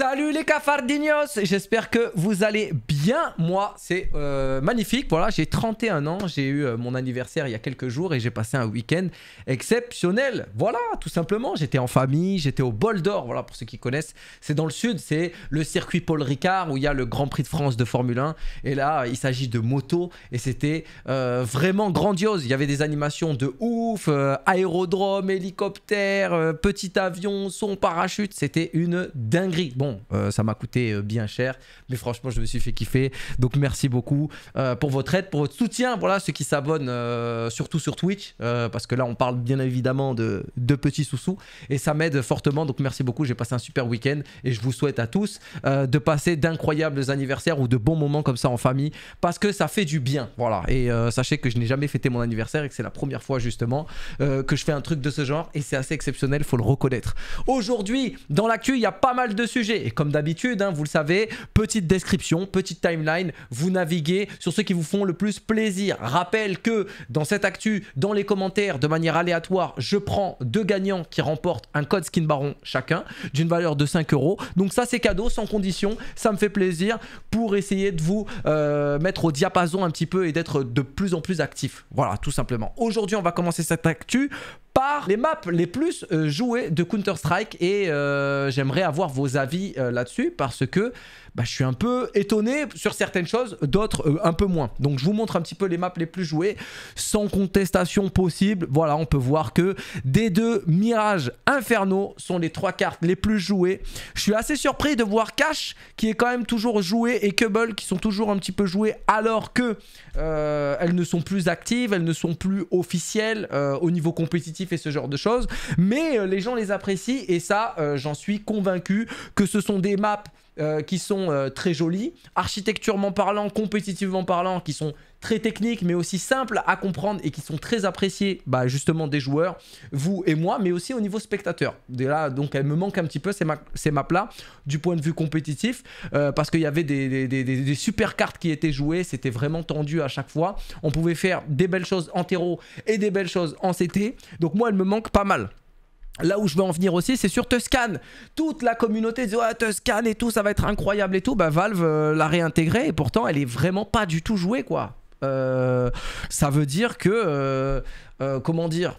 Salut les cafardinos, j'espère que vous allez bien bien moi. C'est euh, magnifique. Voilà, j'ai 31 ans, j'ai eu euh, mon anniversaire il y a quelques jours et j'ai passé un week-end exceptionnel. Voilà, tout simplement. J'étais en famille, j'étais au Bol d'Or. Voilà, pour ceux qui connaissent, c'est dans le sud, c'est le circuit Paul Ricard où il y a le Grand Prix de France de Formule 1. Et là, il s'agit de moto et c'était euh, vraiment grandiose. Il y avait des animations de ouf, aérodrome, hélicoptère, petit avion, son parachute. C'était une dinguerie. Bon, ça m'a coûté bien cher, mais franchement, je me suis fait kiffer fait Donc merci beaucoup euh, pour votre aide, pour votre soutien. Voilà, ceux qui s'abonnent, euh, surtout sur Twitch, euh, parce que là on parle bien évidemment de, de petits sous-sous et ça m'aide fortement. Donc merci beaucoup. J'ai passé un super week-end et je vous souhaite à tous de passer d'incroyables anniversaires ou de bons moments comme ça en famille parce que ça fait du bien. Voilà. Et sachez que je n'ai jamais fêté mon anniversaire et que c'est la première fois justement que je fais un truc de ce genre et c'est assez exceptionnel, faut le reconnaître. Aujourd'hui, dans l'actu, il y a pas mal de sujets et comme d'habitude, hein, vous le savez, petite description, petite timeline, vous naviguez sur ceux qui vous font le plus plaisir. Rappelle que dans cette actu, dans les commentaires, de manière aléatoire, je prends deux gagnants qui remportent un code skin baron chacun d'une valeur de 5 euros. Donc ça c'est cadeau, sans condition, ça me fait plaisir pour essayer de vous euh, mettre au diapason un petit peu et d'être de plus en plus actif. Voilà, tout simplement. Aujourd'hui, on va commencer cette actu les maps les plus euh, jouées de Counter-Strike et euh, j'aimerais avoir vos avis euh, là-dessus parce que bah, je suis un peu étonné sur certaines choses, d'autres un peu moins. Donc je vous montre un petit peu les maps les plus jouées sans contestation possible. Voilà, on peut voir que des deux Mirage Inferno sont les trois cartes les plus jouées. Je suis assez surpris de voir Cash qui est quand même toujours joué et Cubble qui sont toujours un petit peu joués alors que elles ne sont plus actives, elles ne sont plus officielles au niveau compétitif fait ce genre de choses. Mais euh, les gens les apprécient et ça, euh, j'en suis convaincu que ce sont des maps euh, qui sont euh, très jolies, architecturement parlant, compétitivement parlant, qui sont très techniques mais aussi simples à comprendre et qui sont très appréciées bah, justement des joueurs, vous et moi, mais aussi au niveau spectateur. De là, donc elle me manque un petit peu ces, ma maps-là du point de vue compétitif euh, parce qu'il y avait des, des, super cartes qui étaient jouées, c'était vraiment tendu à chaque fois. On pouvait faire des belles choses en terreau et des belles choses en CT, donc moi elle me manque pas mal. Là où je veux en venir aussi, c'est sur Tuscan. Toute la communauté disait « ouais, Tuscan et tout, ça va être incroyable et tout. Bah Valve euh, l'a réintégrée et pourtant elle est vraiment pas du tout jouée quoi. Euh, ça veut dire que euh, comment dire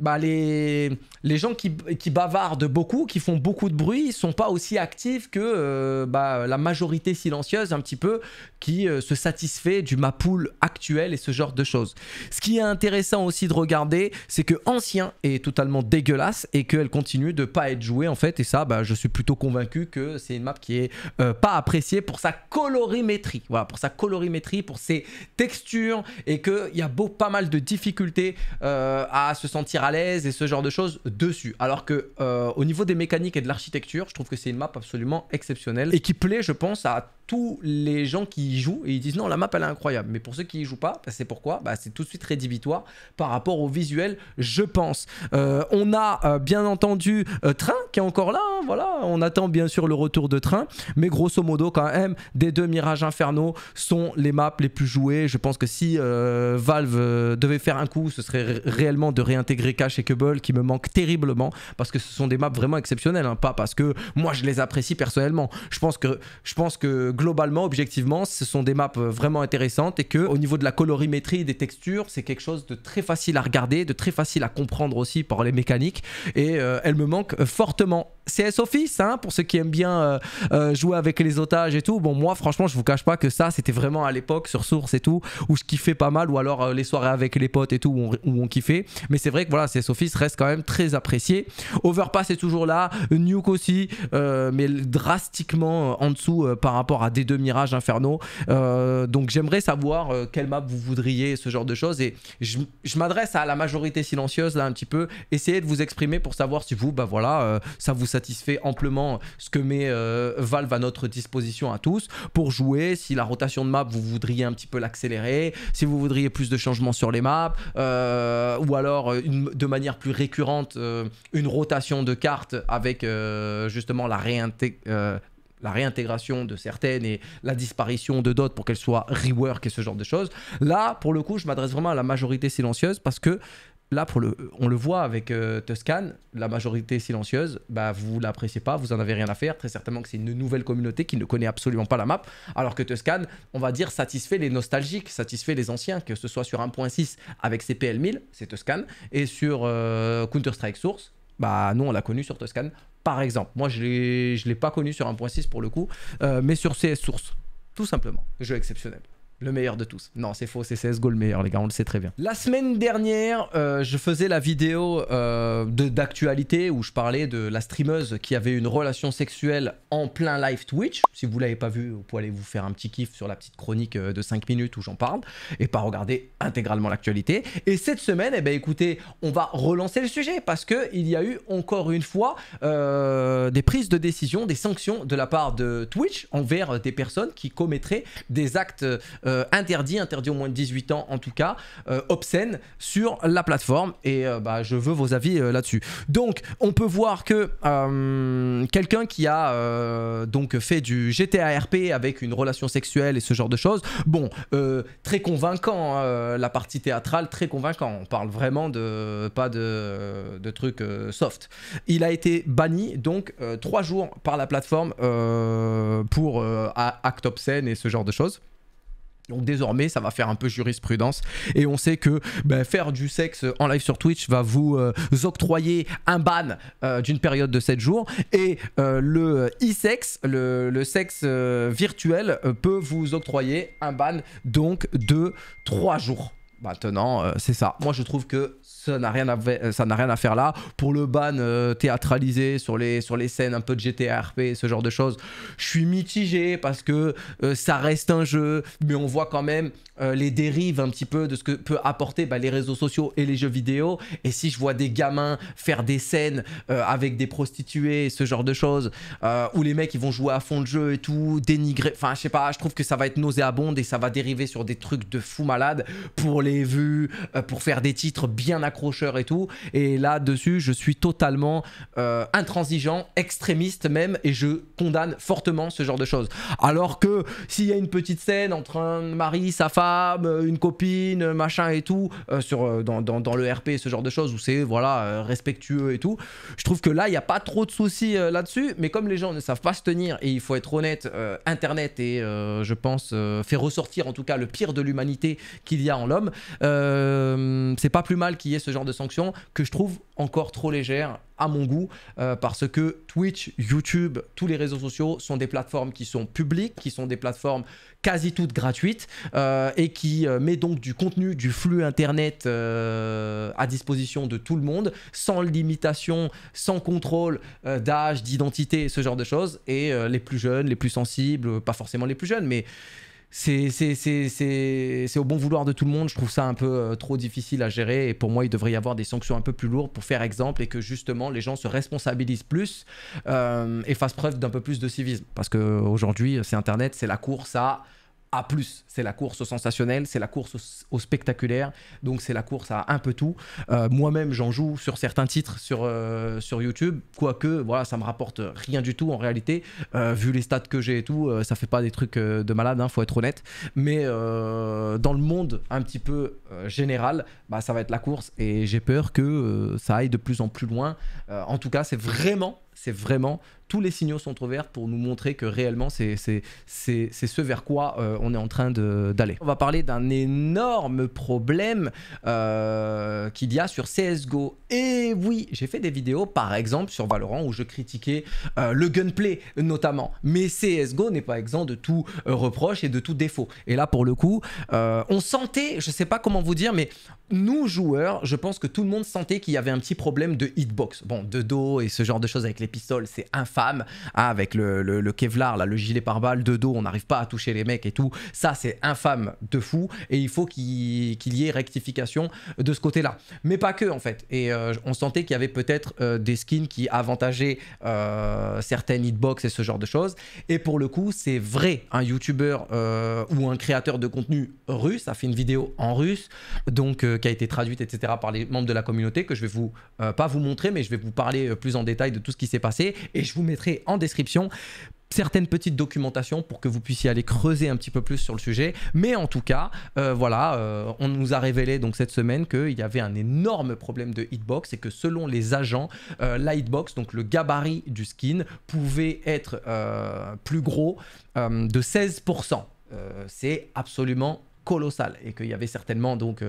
bah, les, gens qui, qui, bavardent beaucoup, qui font beaucoup de bruit, sont pas aussi actifs que euh, bah, la majorité silencieuse, un petit peu, qui euh, se satisfait du map pool actuel et ce genre de choses. Ce qui est intéressant aussi de regarder, c'est que Ancien est totalement dégueulasse et qu'elle continue de pas être jouée en fait. Et ça, bah, je suis plutôt convaincu que c'est une map qui est euh, pas appréciée pour sa colorimétrie. Voilà, pour sa colorimétrie, pour ses textures et qu'il y a beau, pas mal de difficultés à se sentir à l'aise et ce genre de choses dessus. Alors que euh, au niveau des mécaniques et de l'architecture, je trouve que c'est une map absolument exceptionnelle et qui plaît, je pense, à tous les gens qui y jouent et ils disent non la map elle est incroyable mais pour ceux qui y jouent pas bah, c'est pourquoi bah, c'est tout de suite rédhibitoire par rapport au visuel je pense euh, on a euh, bien entendu Train qui est encore là hein, voilà on attend bien sûr le retour de Train mais grosso modo quand même des deux mirages Inferno sont les maps les plus jouées je pense que si Valve devait faire un coup ce serait réellement de réintégrer Cache et Kubble qui me manquent terriblement parce que ce sont des maps vraiment exceptionnelles, hein. pas parce que moi je les apprécie personnellement. Je pense que, je pense que globalement, objectivement, ce sont des maps vraiment intéressantes et que au niveau de la colorimétrie, des textures, c'est quelque chose de très facile à regarder, de très facile à comprendre aussi par les mécaniques et euh, elles me manquent fortement. CS Office, hein, pour ceux qui aiment bien euh, euh, jouer avec les otages et tout. Bon, moi, franchement, je vous cache pas que ça, c'était vraiment à l'époque sur Source et tout, où je kiffais pas mal, ou alors euh, les soirées avec les potes et tout, où on, kiffait. Mais c'est vrai que voilà, CS Office reste quand même très apprécié. Overpass est toujours là, Nuke aussi, mais drastiquement en dessous par rapport à des deux Mirages Inferno. donc j'aimerais savoir quelle map vous voudriez, ce genre de choses. Et je, m'adresse à la majorité silencieuse là un petit peu. Essayez de vous exprimer pour savoir si vous, bah voilà, ça vous satisfait amplement ce que met euh, Valve à notre disposition à tous pour jouer. Si la rotation de map, vous voudriez un petit peu l'accélérer, si vous voudriez plus de changements sur les maps, euh, ou alors euh, de manière plus récurrente, une rotation de cartes avec justement la réintégration de certaines et la disparition de d'autres pour qu'elles soient rework et ce genre de choses. Là, pour le coup, je m'adresse vraiment à la majorité silencieuse parce que là, pour le, on le voit avec euh, Tuscan, la majorité silencieuse, bah, vous l'appréciez pas, vous en avez rien à faire. Très certainement que c'est une nouvelle communauté qui ne connaît absolument pas la map. Alors que Tuscan, on va dire, satisfait les nostalgiques, satisfait les anciens, que ce soit sur 1.6 avec CPL 1000, c'est Tuscan. et sur euh, Counter-Strike Source, bah, nous, on l'a connu sur Tuscan, par exemple. Moi, je ne l'ai pas connu sur 1.6 pour le coup, euh, mais sur CS Source, tout simplement. Jeu exceptionnel. Le meilleur de tous. Non, c'est faux, c'est CSGO le meilleur, les gars, on le sait très bien. La semaine dernière, euh, je faisais la vidéo euh, d'actualité où je parlais de la streameuse qui avait une relation sexuelle en plein live Twitch. Si vous l'avez pas vu, vous pouvez aller vous faire un petit kiff sur la petite chronique euh, de 5 minutes où j'en parle et pas regarder intégralement l'actualité. Et cette semaine, eh ben, écoutez, on va relancer le sujet parce qu'il y a eu encore une fois des prises de décision, des sanctions de la part de Twitch envers des personnes qui commettraient des actes. Euh, interdit, interdit au moins de 18 ans en tout cas, euh, obscène sur la plateforme. Et euh, bah, je veux vos avis là-dessus. Donc, on peut voir que quelqu'un qui a donc fait du GTA RP avec une relation sexuelle et ce genre de choses, bon, très convaincant hein, la partie théâtrale, très convaincant. On parle vraiment de pas de, de trucs soft. Il a été banni donc trois jours par la plateforme pour acte obscène et ce genre de choses. Donc désormais, ça va faire un peu jurisprudence. Et on sait que ben, faire du sexe en live sur Twitch va vous euh, octroyer un ban euh, d'une période de 7 jours. Et euh, le e-sex, le, le, sexe virtuel, peut vous octroyer un ban donc de 3 jours. Maintenant, c'est ça. Moi, je trouve que ça n'a rien, à faire là. Pour le ban euh, théâtralisé sur les, sur les scènes un peu de GTRP, ce genre de choses, je suis mitigé parce que euh, ça reste un jeu, mais on voit quand même euh, les dérives un petit peu de ce que peut apporter bah, les réseaux sociaux et les jeux vidéo. Et si je vois des gamins faire des scènes avec des prostituées, ce genre de choses, où les mecs ils vont jouer à fond de jeu et tout, dénigrer, enfin je sais pas, je trouve que ça va être nauséabonde et ça va dériver sur des trucs de fou malade pour les vues, pour faire des titres bien à accrocheur et tout. Et là-dessus, je suis totalement euh, intransigeant, extrémiste même, et je condamne fortement ce genre de choses. Alors que s'il y a une petite scène entre un mari, sa femme, une copine, machin et tout, euh, sur, euh, dans, le RP, ce genre de choses, où c'est voilà, respectueux et tout, je trouve que là, il n'y a pas trop de soucis là-dessus. Mais comme les gens ne savent pas se tenir, et il faut être honnête, Internet et je pense, fait ressortir en tout cas le pire de l'humanité qu'il y a en l'homme, c'est pas plus mal qu'il y ait ce genre de sanctions que je trouve encore trop légère à mon goût euh, parce que Twitch, YouTube, tous les réseaux sociaux sont des plateformes qui sont publiques, qui sont des plateformes quasi toutes gratuites euh, et qui euh, met donc du contenu, du flux internet à disposition de tout le monde sans limitation, sans contrôle d'âge, d'identité, ce genre de choses et les plus jeunes, les plus sensibles, pas forcément les plus jeunes mais c'est au bon vouloir de tout le monde. Je trouve ça un peu euh, trop difficile à gérer. Et pour moi, il devrait y avoir des sanctions un peu plus lourdes pour faire exemple et que justement les gens se responsabilisent plus euh, et fassent preuve d'un peu plus de civisme. Parce qu'aujourd'hui, euh, c'est Internet, c'est la course à plus. C'est la course au sensationnel, c'est la course au, spectaculaire, donc c'est la course à un peu tout. Euh, moi-même, j'en joue sur certains titres sur, euh, sur YouTube, quoique voilà, ça me rapporte rien du tout en réalité. Euh, vu les stats que j'ai et tout, ça fait pas des trucs de malade, hein, faut être honnête. Mais dans le monde un petit peu général, bah, ça va être la course et j'ai peur que ça aille de plus en plus loin. en tout cas, c'est vraiment c'est vraiment tous les signaux sont ouverts pour nous montrer que réellement c'est ce vers quoi euh, on est en train d'aller. On va parler d'un énorme problème euh, qu'il y a sur CSGO. Et oui, j'ai fait des vidéos par exemple sur Valorant où je critiquais euh, le gunplay notamment. Mais CSGO n'est pas exempt de tout reproche et de tout défaut. Et là pour le coup, on sentait, je sais pas comment vous dire, mais nous joueurs, je pense que tout le monde sentait qu'il y avait un petit problème de hitbox. Bon, de dos et ce genre de choses avec les pistoles, c'est infâme. Ah, avec le, Kevlar, là, le gilet pare-balles, de dos, on n'arrive pas à toucher les mecs et tout. Ça, c'est infâme de fou. Et il faut qu'il y ait rectification de ce côté-là. Mais pas que, en fait. Et euh, on sentait qu'il y avait peut-être euh, des skins qui avantageaient euh, certaines hitbox et ce genre de choses. Et pour le coup, c'est vrai. Un YouTuber ou un créateur de contenu russe a fait une vidéo en russe. Donc, a été traduite, etc., par les membres de la communauté, que je vais vous, euh, pas vous montrer, mais je vais vous parler euh, plus en détail de tout ce qui s'est passé. Et je vous mettrai en description certaines petites documentations pour que vous puissiez aller creuser un petit peu plus sur le sujet. Mais en tout cas, euh, voilà, on nous a révélé donc cette semaine qu'il y avait un énorme problème de hitbox et que selon les agents, la hitbox, donc le gabarit du skin, pouvait être plus gros de 16%. C'est absolument colossal et qu'il y avait certainement donc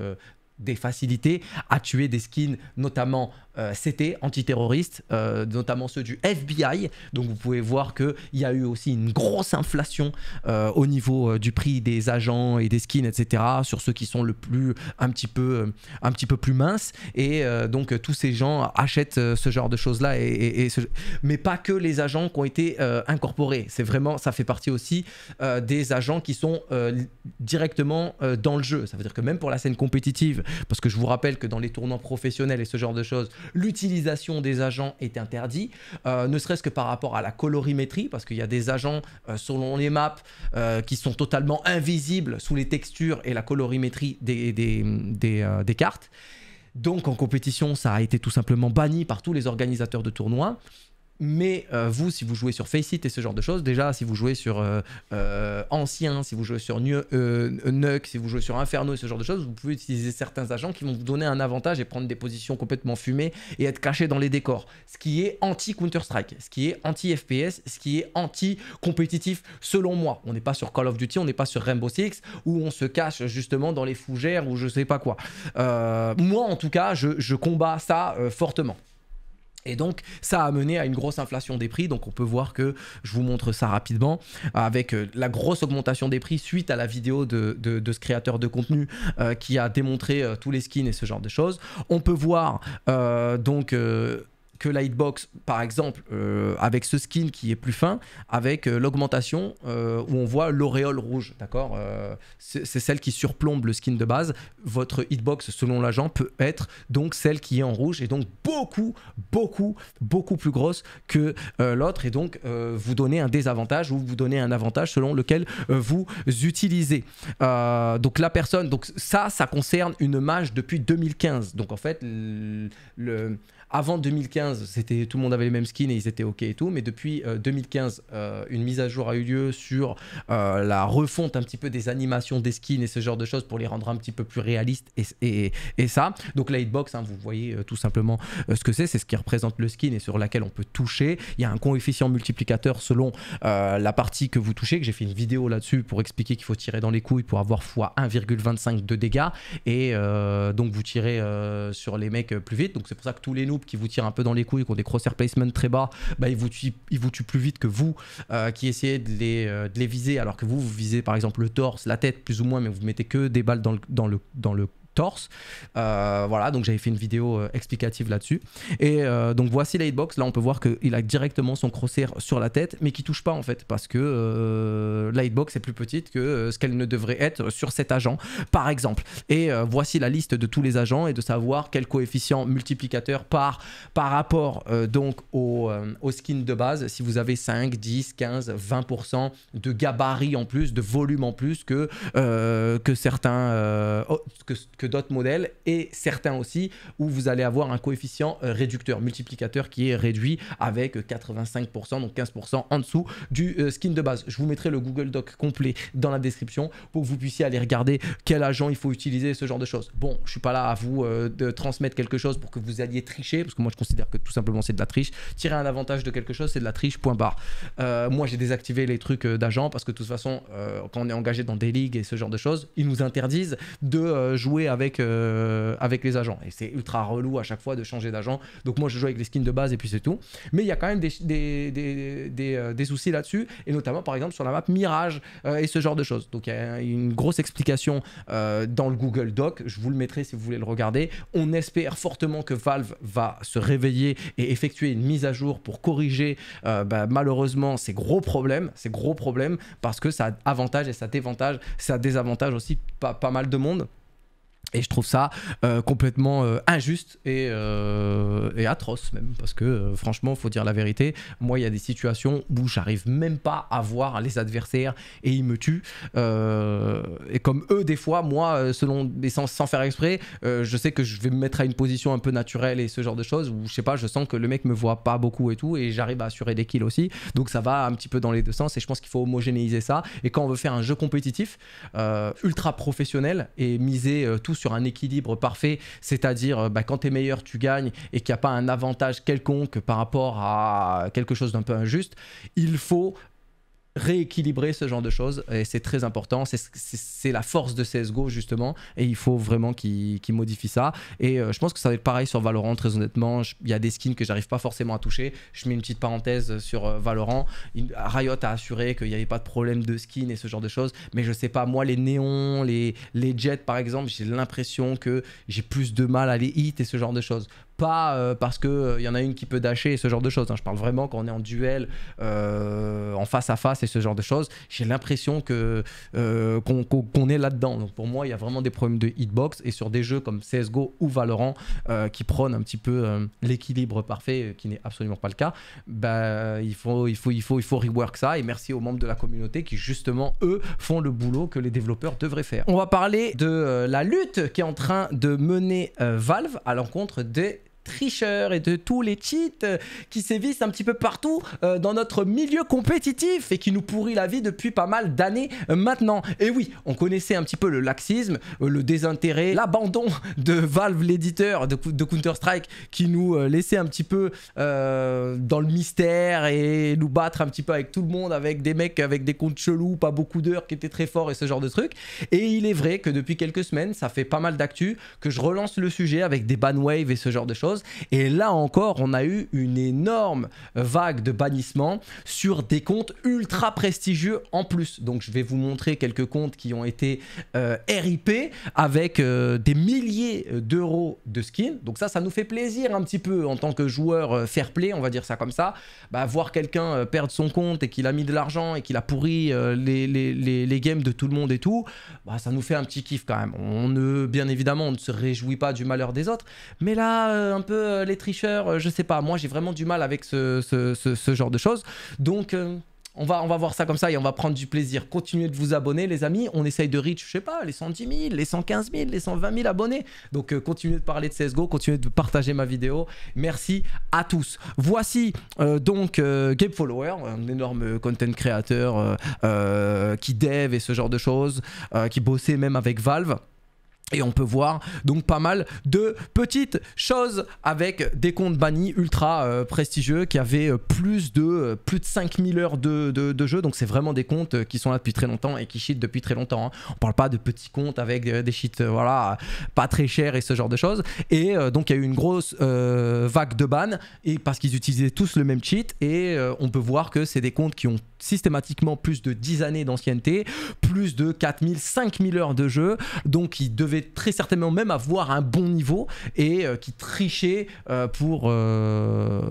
des facilités à tuer des skins, notamment euh, c'était antiterroriste, euh, notamment ceux du FBI. Donc vous pouvez voir qu'il y a eu aussi une grosse inflation euh, au niveau du prix des agents et des skins, etc. Sur ceux qui sont le plus un petit peu, un petit peu plus minces. Et donc tous ces gens achètent ce genre de choses-là. Et, Mais pas que les agents qui ont été incorporés. C'est vraiment, ça fait partie aussi des agents qui sont directement dans le jeu. Ça veut dire que même pour la scène compétitive, parce que je vous rappelle que dans les tournois professionnels et ce genre de choses, l'utilisation des agents est interdite, euh, ne serait-ce que par rapport à la colorimétrie, parce qu'il y a des agents euh, selon les maps euh, qui sont totalement invisibles sous les textures et la colorimétrie des, des cartes. Donc en compétition, ça a été tout simplement banni par tous les organisateurs de tournois. Mais euh, vous, si vous jouez sur Faceit et ce genre de choses, déjà, si vous jouez sur euh, euh, Ancien, si vous jouez sur Nuke, si vous jouez sur Inferno et ce genre de choses, vous pouvez utiliser certains agents qui vont vous donner un avantage et prendre des positions complètement fumées et être caché dans les décors. Ce qui est anti-Counter-Strike, ce qui est anti-FPS, ce qui est anti-compétitif, selon moi. On n'est pas sur Call of Duty, on n'est pas sur Rainbow Six, où on se cache justement dans les fougères ou je sais pas quoi. moi, en tout cas, je, je combats ça fortement. Et donc, ça a mené à une grosse inflation des prix. Donc, on peut voir que, je vous montre ça rapidement, avec euh, la grosse augmentation des prix suite à la vidéo de, ce créateur de contenu euh, qui a démontré euh, tous les skins et ce genre de choses. On peut voir donc que la hitbox, par exemple, euh, avec ce skin qui est plus fin, avec euh, l'augmentation euh, où on voit l'auréole rouge, d'accord C'est celle qui surplombe le skin de base. Votre hitbox, selon l'agent, peut être donc celle qui est en rouge et donc beaucoup, beaucoup, beaucoup plus grosse que l'autre et donc vous donnez un désavantage ou vous donnez un avantage selon lequel vous utilisez. donc la personne, donc ça, ça concerne une mage depuis 2015. Donc en fait, le avant 2015, c'était tout le monde avait les mêmes skins et ils étaient ok et tout, mais depuis 2015, euh, euh, une mise à jour a eu lieu sur euh, la refonte un petit peu des animations des skins et ce genre de choses pour les rendre un petit peu plus réalistes et, ça. Donc la hitbox, hein, vous voyez tout simplement ce que c'est, c'est ce qui représente le skin et sur laquelle on peut toucher. Il y a un coefficient multiplicateur selon la partie que vous touchez, que j'ai fait une vidéo là-dessus pour expliquer qu'il faut tirer dans les couilles pour avoir x1,25 de dégâts et donc vous tirez sur les mecs plus vite. Donc c'est pour ça que tous les qui vous tire un peu dans les couilles, qui ont des crosshair placement très bas, bah, ils, vous tuent, ils vous tuent plus vite que vous euh, qui essayez euh, de les, viser alors que vous, vous visez par exemple le torse, la tête plus ou moins, mais vous mettez que des balles dans le, dans le, dans le, torse. Euh, voilà, donc j'avais fait une vidéo euh, explicative là-dessus. Et euh, donc voici la hitbox. Là, on peut voir qu'il a directement son crosshair sur la tête, mais qui touche pas en fait, parce que la hitbox est plus petite que ce qu'elle ne devrait être sur cet agent, par exemple. Et voici la liste de tous les agents et de savoir quel coefficient multiplicateur par, par rapport donc au, skin de base, si vous avez 5, 10, 15, 20% de gabarit en plus, de volume en plus que, que certains, que, d'autres modèles et certains aussi où vous allez avoir un coefficient euh, réducteur, multiplicateur qui est réduit avec 85%, donc 15% en dessous du euh, skin de base. Je vous mettrai le Google Doc complet dans la description pour que vous puissiez aller regarder quel agent il faut utiliser, ce genre de choses. Bon, je suis pas là à vous euh, de transmettre quelque chose pour que vous alliez tricher, parce que moi je considère que tout simplement c'est de la triche. Tirer un avantage de quelque chose, c'est de la triche, point barre. moi j'ai désactivé les trucs d'agents parce que de toute façon, quand on est engagé dans des ligues et ce genre de choses, ils nous interdisent de jouer à avec, euh, avec les agents. Et c'est ultra relou à chaque fois de changer d'agent. Donc moi je joue avec les skins de base et puis c'est tout. Mais il y a quand même des, des, euh, soucis là-dessus. Et notamment par exemple sur la map Mirage euh, et ce genre de choses. Donc il y a une grosse explication dans le Google Doc. Je vous le mettrai si vous voulez le regarder. On espère fortement que Valve va se réveiller et effectuer une mise à jour pour corriger bah, malheureusement ces gros problèmes. Ces gros problèmes parce que ça avantage et ça dévantage, ça désavantage aussi pas mal de monde. Et je trouve ça euh, complètement euh, injuste euh, et, atroce même, parce que franchement, il faut dire la vérité, moi, il y a des situations où j'arrive même pas à voir les adversaires et ils me tuent. et comme eux, des fois, moi, selon, des sans, sans faire exprès, je sais que je vais me mettre à une position un peu naturelle et ce genre de choses, où je sais pas, je sens que le mec me voit pas beaucoup et tout, et j'arrive à assurer des kills aussi. Donc ça va un petit peu dans les deux sens, et je pense qu'il faut homogénéiser ça. Et quand on veut faire un jeu compétitif, ultra professionnel, et miser tout sur un équilibre parfait, c'est-à-dire euh, bah, quand tu es meilleur, tu gagnes et qu'il n'y a pas un avantage quelconque par rapport à quelque chose d'un peu injuste, il faut rééquilibrer ce genre de choses et c'est très important. C'est la force de CSGO justement et il faut vraiment qu'ils modifient ça. Et euh, je pense que ça va être pareil sur Valorant, très honnêtement. Il y a des skins que j'arrive pas forcément à toucher. Je mets une petite parenthèse sur euh, Valorant. Riot a assuré qu'il n'y avait pas de problème de skins et ce genre de choses. Mais je sais pas, moi, les néons, les, les jets par exemple, j'ai l'impression que j'ai plus de mal à les hit et ce genre de choses pas euh, parce qu'il il euh, y en a une qui peut dasher et ce genre de choses. Hein. Je parle vraiment quand on est en duel, euh, en face à face et ce genre de choses. J'ai l'impression que qu'on est là-dedans. Donc pour moi, il y a vraiment des problèmes de hitbox et sur des jeux comme CSGO ou Valorant qui prônent un petit peu l'équilibre parfait, qui n'est absolument pas le cas. Bah, il faut il faut il faut il faut rework ça et merci aux membres de la communauté qui justement eux font le boulot que les développeurs devraient faire. On va parler de la lutte qui est en train de mener Valve à l'encontre des tricheurs et de tous les cheats euh, qui sévissent un petit peu partout euh, dans notre milieu compétitif et qui nous pourrit la vie depuis pas mal d'années euh, maintenant. Et oui, on connaissait un petit peu le laxisme, le désintérêt, l'abandon de Valve, l'éditeur de, Counter-Strike, qui nous laissait un petit peu dans le mystère et nous battre un petit peu avec tout le monde, avec des mecs avec des comptes chelous, pas beaucoup d'heures, qui étaient très forts et ce genre de trucs. Et il est vrai que depuis quelques semaines, ça fait pas mal d'actu, que je relance le sujet avec des wave et ce genre de choses. Et là encore, on a eu une énorme vague de bannissements sur des comptes ultra prestigieux en plus. Donc je vais vous montrer quelques comptes qui ont été euh, RIP avec euh, des milliers d'euros de skins. Donc ça, ça nous fait plaisir un petit peu en tant que joueur euh, fair play, on va dire ça comme ça. Bah, voir quelqu'un perdre son compte et qu'il a mis de l'argent et qu'il a pourri les, games de tout le monde et tout, bah, ça nous fait un petit kiff quand même. On ne, bien évidemment, on ne se réjouit pas du malheur des autres. Mais là, un euh, les tricheurs, euh, je sais pas. Moi, j'ai vraiment du mal avec ce, genre de choses. Donc, euh, on, va, on va voir ça comme ça et on va prendre du plaisir. Continuez de vous abonner, les amis. On essaye de reach, je sais pas, les 110 000, les 115 000, les 120 000 abonnés. Donc, continuez de parler de CSGO, continuez de partager ma vidéo. Merci à tous. Voici donc game Follower, un énorme content créateur qui dev et ce genre de choses, qui bossait même avec Valve. Et on peut voir donc pas mal de petites choses avec des comptes bannis ultra euh, prestigieux qui avaient euh, plus de, euh, plus de 5000 heures de, de, jeu. Donc c'est vraiment des comptes qui sont là depuis très longtemps et qui cheatent depuis très longtemps. Hein. On parle pas de petits comptes avec des, cheats voilà, pas très chers et ce genre de choses. Et donc il y a eu une grosse vague de ban et parce qu'ils utilisaient tous le même cheat. Et on peut voir que c'est des comptes qui ont systématiquement plus de 10 années d'ancienneté, plus de 4000, 5000 heures de jeu. Donc ils devaient très certainement même avoir un bon niveau et euh, qui trichait euh, pour euh,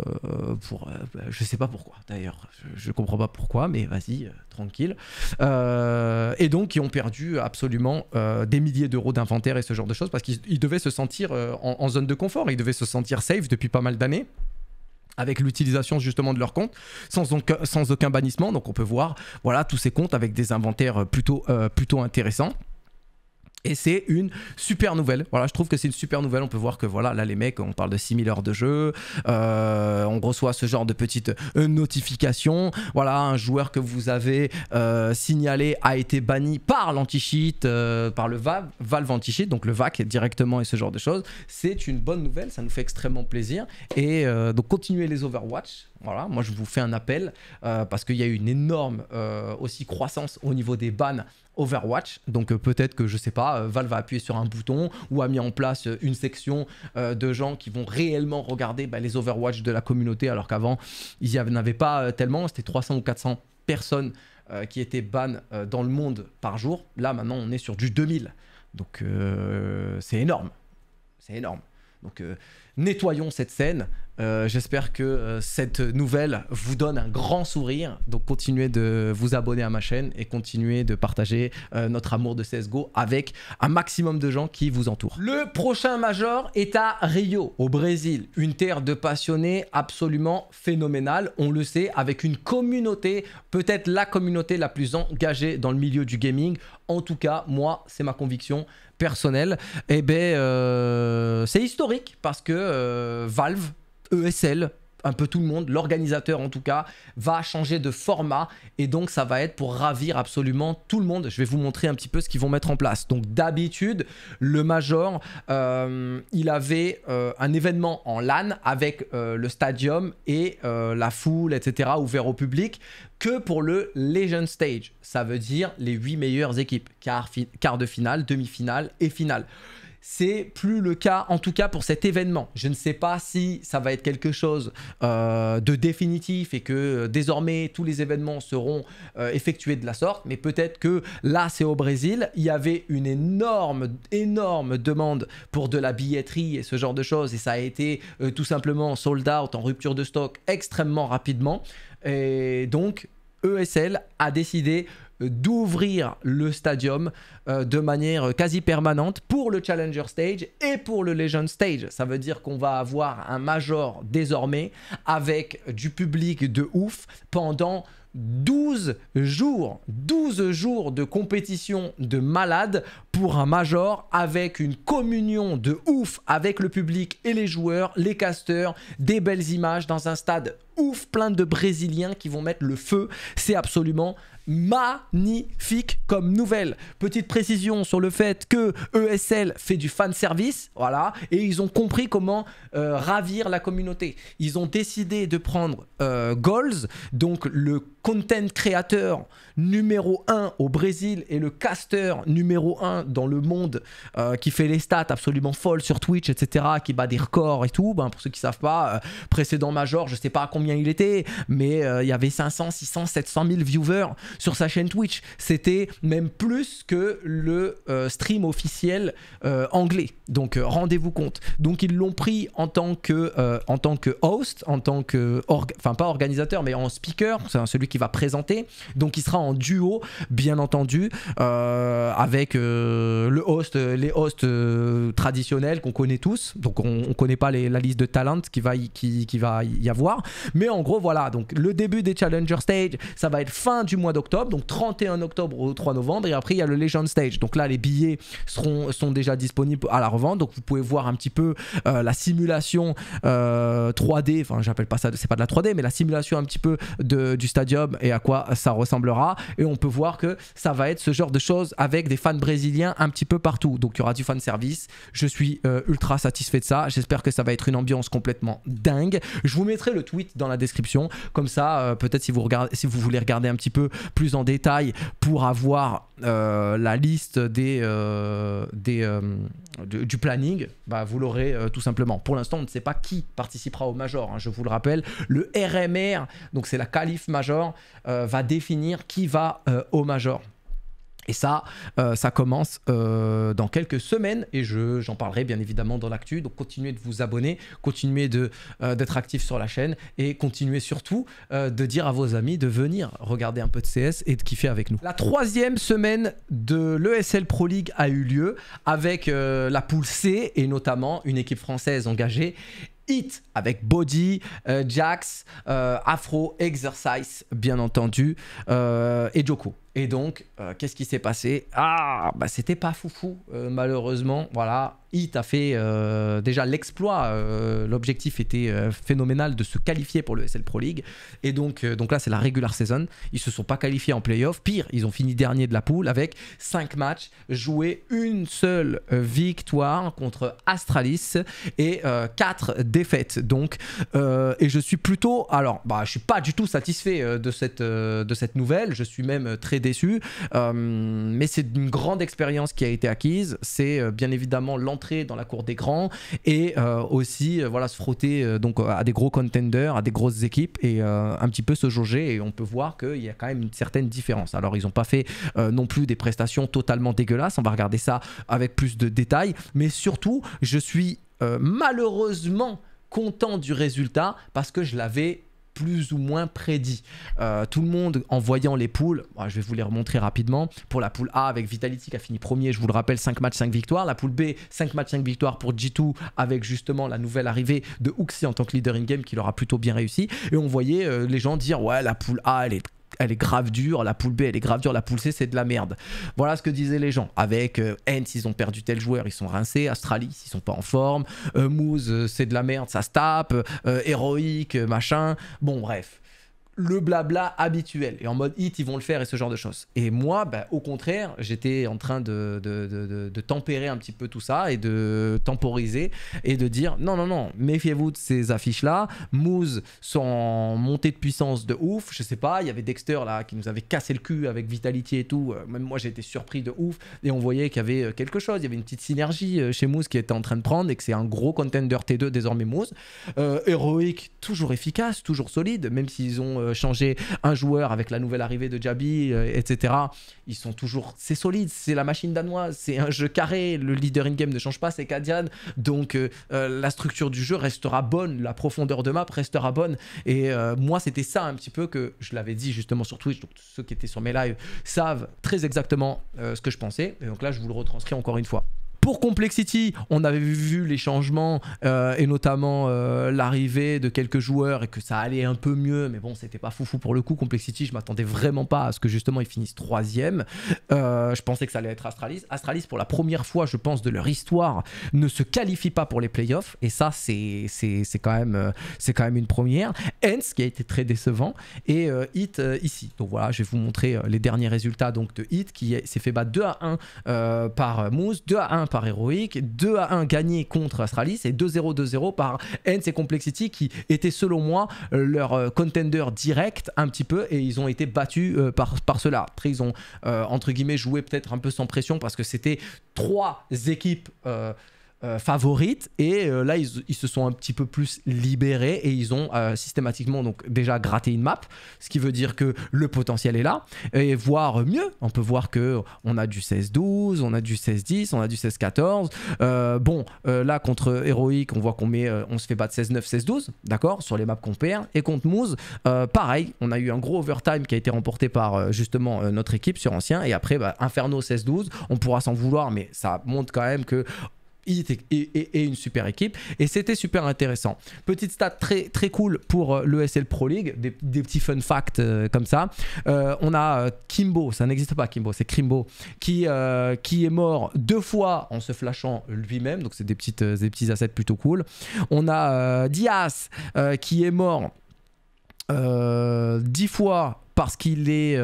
pour bah, je sais pas pourquoi d'ailleurs je, comprends pas pourquoi mais vas-y tranquille et donc qui ont perdu absolument des milliers d'euros d'inventaire et ce genre de choses parce qu'ils devaient se sentir en, zone de confort ils devaient se sentir safe depuis pas mal d'années avec l'utilisation justement de leur compte sans aucun, sans aucun bannissement. Donc on peut voir voilà tous ces comptes avec des inventaires plutôt, plutôt intéressants. Et c'est une super nouvelle. Voilà, je trouve que c'est une super nouvelle. On peut voir que voilà, là les mecs, on parle de 6000 heures de jeu, euh, on reçoit ce genre de petites euh, notifications. Voilà, un joueur que vous avez euh, signalé a été banni par l'anti-cheat, par le Valve anti-cheat, donc le VAC directement et ce genre de choses. C'est une bonne nouvelle, ça nous fait extrêmement plaisir. Et donc continuez les Overwatch voilà, moi je vous fais un appel euh, parce qu'il y a eu une énorme euh, aussi croissance au niveau des bans Overwatch. Donc euh, peut-être que je sais pas, Valve a appuyé sur un bouton ou a mis en place une section de gens qui vont réellement regarder bah, les Overwatch de la communauté alors qu'avant il n'y en avait pas tellement, c'était 300 ou 400 personnes qui étaient ban dans le monde par jour. Là maintenant on est sur du 2000. Donc c'est énorme. C'est énorme. Donc euh, nettoyons cette scène. Euh, j'espère que euh, cette nouvelle vous donne un grand sourire. Donc continuez de vous abonner à ma chaîne et continuez de partager notre amour de CSGO avec un maximum de gens qui vous entourent. Le prochain Major est à Rio, au Brésil. Une terre de passionnés absolument phénoménale. On le sait, avec une communauté, peut-être la communauté la plus engagée dans le milieu du gaming. En tout cas, moi, c'est ma conviction personnel, et eh ben, euh, c'est historique parce que euh, Valve, ESL, un peu tout le monde, l'organisateur en tout cas, va changer de format et donc ça va être pour ravir absolument tout le monde. Je vais vous montrer un petit peu ce qu'ils vont mettre en place. Donc d'habitude, le Major, euh, il avait euh, un événement en LAN avec euh, le stadium et la foule, etc., ouvert au public, que pour le Legend Stage. Ça veut dire les huit meilleures équipes, quart de finale, demi-finale et finale c'est plus le cas, en tout cas pour cet événement. Je ne sais pas si ça va être quelque chose euh, de définitif et que euh, désormais tous les événements seront euh, effectués de la sorte, mais peut-être que là c'est au Brésil, il y avait une énorme, énorme demande pour de la billetterie et ce genre de choses, et ça a été tout simplement sold out en rupture de stock extrêmement rapidement. Et donc ESL a décidé d'ouvrir le stadium euh, de manière euh, quasi permanente pour le Challenger Stage et pour le Legend Stage. Ça veut dire qu'on va avoir un major désormais avec du public de ouf pendant 12 jours, 12 jours de compétition de malade pour un major avec une communion de ouf avec le public et les joueurs, les casteurs, des belles images dans un stade ouf plein de Brésiliens qui vont mettre le feu. C'est absolument magnifique comme nouvelle. Petite précision sur le fait que ESL fait du fan service, voilà, et ils ont compris comment euh, ravir la communauté. Ils ont décidé de prendre euh, Goals, donc le content créateur numéro 1 au Brésil et le caster numéro 1 dans le monde euh, qui fait les stats absolument folles sur Twitch, etc., qui bat des records et tout. Ben, pour ceux qui savent pas, précédent Major, je sais pas à combien il était, mais il y avait 500, 600, 700 000 viewers sur sa chaîne Twitch. C'était même plus que le euh, stream officiel euh, anglais. Donc euh, rendez-vous compte. Donc ils l'ont pris en tant que en tant que host, en tant que enfin pas organisateur mais en speaker, c'est celui qui va présenter. Donc il sera en duo bien entendu avec le host les hosts traditionnels qu'on connaît tous. Donc on, on connaît pas la liste de talents qui va y, qui, va y avoir, mais en gros voilà, donc le début des Challenger Stage, ça va être fin du mois d'octobre, donc 31 octobre au 3 novembre et après il y a le Legend donc là, les billets seront, sont déjà disponibles à la revente. Donc vous pouvez voir un petit peu euh, la simulation 3D. Euh, enfin, j'appelle pas ça, c'est pas de la 3D, mais la simulation un petit peu du stadium et à quoi ça ressemblera. Et on peut voir que ça va être ce genre de choses avec des fans brésiliens un petit peu partout. Donc il y aura du fan service. Je suis euh, ultra satisfait de ça. J'espère que ça va être une ambiance complètement dingue. Je vous mettrai le tweet dans la description. Comme ça, peut-être si vous si vous voulez regarder un petit peu plus en détail pour avoir euh, la liste des, euh, euh, du planning, bah, vous l'aurez tout simplement. Pour l'instant, on ne sait pas qui participera au major. Hein, je vous le rappelle, le RMR, donc c'est la calife major, va définir qui va au major. Et ça, euh, ça commence euh, dans quelques semaines et j'en parlerai bien évidemment dans l'actu. Donc continuez de vous abonner, continuez euh, d'être actif sur la chaîne et continuez surtout de dire à vos amis de venir regarder un peu de CS et de kiffer avec nous. La troisième semaine de l'ESL Pro League a eu lieu avec la poule C et notamment une équipe française engagée Hit avec Body, Jax, Afro, Exercise bien entendu et Joko. Et donc, euh, qu'est-ce qui s'est passé Ah, bah c'était pas foufou, euh, malheureusement. Voilà, It a fait euh, déjà l'exploit. L'objectif était phénoménal de se qualifier pour le SL Pro League. Et donc, donc là, c'est la regular season. Ils se sont pas qualifiés en playoff. Pire, ils ont fini dernier de la poule avec 5 matchs, joués, une seule victoire contre Astralis et 4 défaites. Donc, et je suis plutôt. Alors, bah, je suis pas du tout satisfait de cette, de cette nouvelle. Je suis même très déçu. Euh, mais c'est une grande expérience qui a été acquise. C'est euh, bien évidemment l'entrée dans la cour des grands et euh, aussi voilà, se frotter donc, à des gros contenders, à des grosses équipes et un petit peu se jauger. Et on peut voir qu'il y a quand même une certaine différence. Alors, ils n'ont pas fait non plus des prestations totalement dégueulasses. On va regarder ça avec plus de détails. Mais surtout, je suis malheureusement content du résultat parce que je l'avais plus ou moins prédit. Euh, tout le monde en voyant les poules, je vais vous les remontrer rapidement. Pour la poule A avec Vitality qui a fini premier, je vous le rappelle, 5 matchs, 5 victoires. La poule B, 5 matchs, 5 victoires pour G2 avec justement la nouvelle arrivée de Uxie en tant que leader in-game qui l'aura plutôt bien réussi. Et on voyait euh, les gens dire ouais la poule A elle est elle est grave dure, la poule B elle est grave dure, la poule C c'est de la merde. Voilà ce que disaient les gens. Avec euh, s'ils ont perdu tel joueur, ils sont rincés. Astralis, ils sont pas en forme. Euh, Moose, euh, c'est de la merde, ça se tape. Euh, Héroïque, machin. Bon, bref le blabla habituel et en mode hit ils vont le faire et ce genre de choses et moi bah, au contraire j'étais en train de de, tempérer un petit peu tout ça et de temporiser et de dire non non non méfiez-vous de ces affiches là Moose sont montée de puissance de ouf je sais pas il y avait Dexter là qui nous avait cassé le cul avec Vitality et tout euh, même moi j'étais surpris de ouf et on voyait qu'il y avait euh, quelque chose il y avait une petite synergie euh, chez Moose qui était en train de prendre et que c'est un gros contender T2 désormais Moose héroïque toujours efficace toujours solide même s'ils ont euh, changer un joueur avec la nouvelle arrivée de Jabi, euh, etc. Ils sont toujours. C'est solide, c'est la machine danoise, c'est un jeu carré. Le leader in-game ne change pas, c'est Kadian Donc euh, la structure du jeu restera bonne, la profondeur de map restera bonne. Et moi, c'était ça un petit peu que je l'avais dit justement sur Twitch. Donc ceux qui étaient sur mes lives savent très exactement ce que je pensais. Et donc là, je vous le retranscris encore une fois. Pour Complexity, on avait vu les changements euh, et notamment euh, l'arrivée de quelques joueurs et que ça allait un peu mieux, mais bon, c'était pas foufou pour le coup. Complexity, je m'attendais vraiment pas à ce que justement ils finissent troisième. Euh, je pensais que ça allait être Astralis. Astralis, pour la première fois, je pense, de leur histoire, ne se qualifie pas pour les playoffs et ça, c'est quand, même, quand même une première. Hens, qui a été très décevant, et Hit ici. Donc voilà, je vais vous montrer les derniers résultats donc, de Hit qui s'est fait battre 2 à 1 par Moose, 2 à 1 par par Heroic, 2 à 1 gagné contre Astralis et 2-0 2-0 par Ence et Complexity qui était selon moi leur euh, contender direct un petit peu et ils ont été battus euh, par, par cela. Après ils ont euh, entre guillemets joué peut-être un peu sans pression parce que c'était trois équipes euh, favorite et euh, là ils, se sont un petit peu plus libérés et ils ont euh, systématiquement donc déjà gratté une map ce qui veut dire que le potentiel est là et voire mieux on peut voir que on a du 16-12 on a du 16-10 on a du 16-14 bon là contre Heroic on voit qu'on met on se fait battre 16-9 16-12 d'accord sur les maps qu'on perd et contre Moose pareil on a eu un gros overtime qui a été remporté par justement notre équipe sur ancien et après bah, Inferno 16-12 on pourra s'en vouloir mais ça montre quand même que et, une super équipe. Et c'était super intéressant. Petite stat très, très cool pour euh, l'ESL Pro League, des, petits fun facts euh, comme ça. Euh, on a Kimbo, ça n'existe pas Kimbo, c'est Krimbo qui, qui est mort deux fois en se flashant lui-même. Donc c'est des, petites, des petits assets plutôt cool. On a Diaz qui est mort dix fois parce qu'il est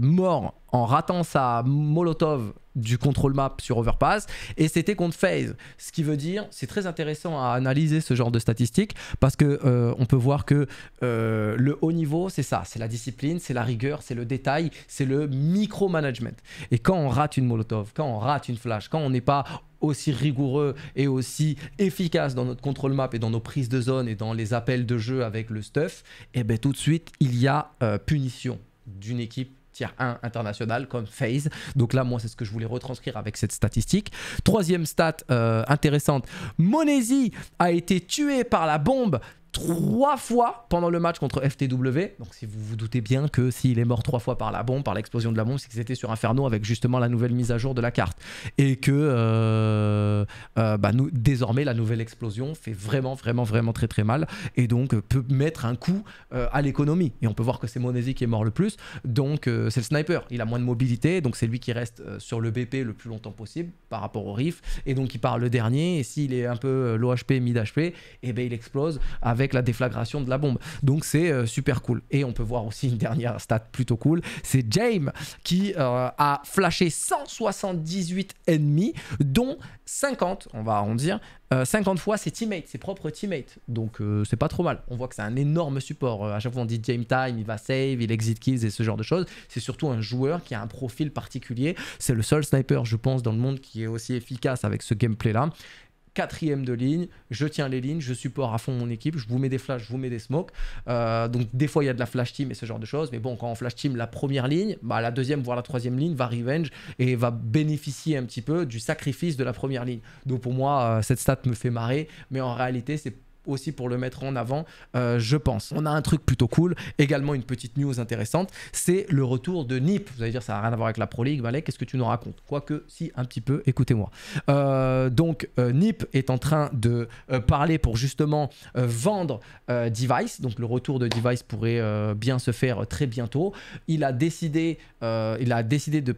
mort en ratant sa Molotov du contrôle map sur Overpass et c'était contre phase ce qui veut dire c'est très intéressant à analyser ce genre de statistiques parce que euh, on peut voir que euh, le haut niveau c'est ça c'est la discipline c'est la rigueur c'est le détail c'est le micro management et quand on rate une molotov quand on rate une flash quand on n'est pas aussi rigoureux et aussi efficace dans notre contrôle map et dans nos prises de zone et dans les appels de jeu avec le stuff, et eh ben tout de suite il y a euh, punition d'une équipe un international comme phase. Donc là, moi, c'est ce que je voulais retranscrire avec cette statistique. Troisième stat euh, intéressante, Monesi a été tué par la bombe trois fois pendant le match contre FTW. Donc si vous vous doutez bien que s'il est mort trois fois par la bombe, par l'explosion de la bombe, c'est que c'était sur Inferno avec justement la nouvelle mise à jour de la carte. Et que euh, euh, bah, nous, désormais la nouvelle explosion fait vraiment vraiment vraiment très très mal et donc euh, peut mettre un coup à l'économie. Et on peut voir que c'est Monesi qui est mort le plus. Donc c'est le sniper. Il a moins de mobilité, donc c'est lui qui reste sur le BP le plus longtemps possible par rapport au Riff. Et donc il part le dernier. Et s'il est un peu low HP, mid HP, et eh ben il explose avec la déflagration de la bombe. Donc c'est euh, super cool. Et on peut voir aussi une dernière stat plutôt cool, c'est James qui euh, a flashé 178 ennemis, dont 50, on va arrondir, 50 euh, fois ses teammates, ses propres teammates. Donc c'est pas trop mal. On voit que c'est un énorme support. À chaque fois on dit james time, il va save, il exit kills et ce genre de choses. C'est surtout un joueur qui a un profil particulier. C'est le seul sniper, je pense, dans le monde qui est aussi efficace avec ce gameplay là quatrième de ligne, je tiens les lignes, je supporte à fond mon équipe, je vous mets des flashs, je vous mets des smokes. Euh, donc des fois il y a de la flash team et ce genre de choses, mais bon quand on flash team la première ligne, bah, la deuxième voire la troisième ligne va revenge et va bénéficier un petit peu du sacrifice de la première ligne. Donc pour moi euh, cette stat me fait marrer, mais en réalité c'est aussi pour le mettre en avant, euh, je pense. On a un truc plutôt cool, également une petite news intéressante, c'est le retour de Nip. Vous allez dire, ça n'a rien à voir avec la Pro League, Valet, qu'est-ce que tu nous racontes Quoique, si, un petit peu, écoutez-moi. Euh, donc, euh, Nip est en train de parler pour justement vendre Device, donc le retour de Device pourrait bien se faire très bientôt. Il a décidé, il a décidé de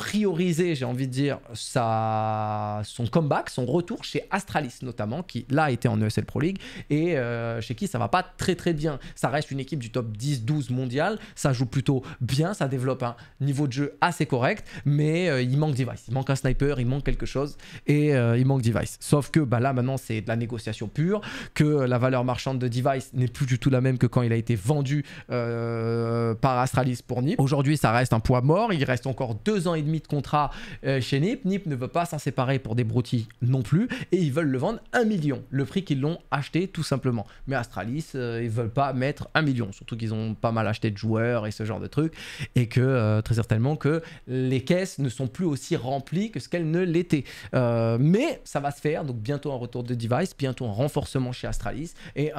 prioriser, j'ai envie de dire, sa, son comeback, son retour chez Astralis notamment, qui là était en ESL Pro League et euh, chez qui ça va pas très très bien. Ça reste une équipe du top 10-12 mondial, ça joue plutôt bien, ça développe un niveau de jeu assez correct, mais euh, il manque device, il manque un sniper, il manque quelque chose et euh, il manque device. Sauf que bah, là maintenant c'est de la négociation pure, que la valeur marchande de device n'est plus du tout la même que quand il a été vendu par Astralis pour Nip. Aujourd'hui ça reste un poids mort, il reste encore deux ans et demi de contrat euh, chez NIP. NIP ne veut pas s'en séparer pour des broutilles non plus. Et ils veulent le vendre un million, le prix qu'ils l'ont acheté tout simplement. Mais Astralis, euh, ils veulent pas mettre un million, surtout qu'ils ont pas mal acheté de joueurs et ce genre de trucs. Et que euh, très certainement que les caisses ne sont plus aussi remplies que ce qu'elles ne l'étaient. mais ça va se faire, donc bientôt un retour de device, bientôt un renforcement chez Astralis. Et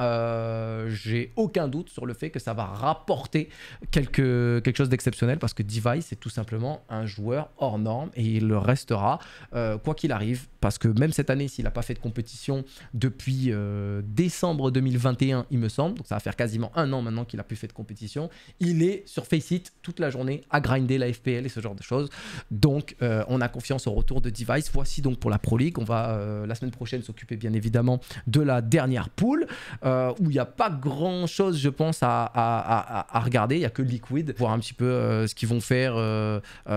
j'ai aucun doute sur le fait que ça va rapporter quelque, quelque chose d'exceptionnel parce que device est tout simplement un joueur hors norme et il le restera euh, quoi qu'il arrive. Parce que même cette année, s'il n'a pas fait de compétition depuis euh, décembre 2021, il me semble, donc ça va faire quasiment un an maintenant qu'il n'a plus fait de compétition, il est sur Faceit toute la journée à grinder la FPL et ce genre de choses. Donc euh, on a confiance au retour de Device. Voici donc pour la Pro League. On va la semaine prochaine s'occuper bien évidemment de la dernière poule où il n'y a pas grand chose, je pense, à, à regarder. Il n'y a que Liquid, voir un petit peu ce qu'ils vont faire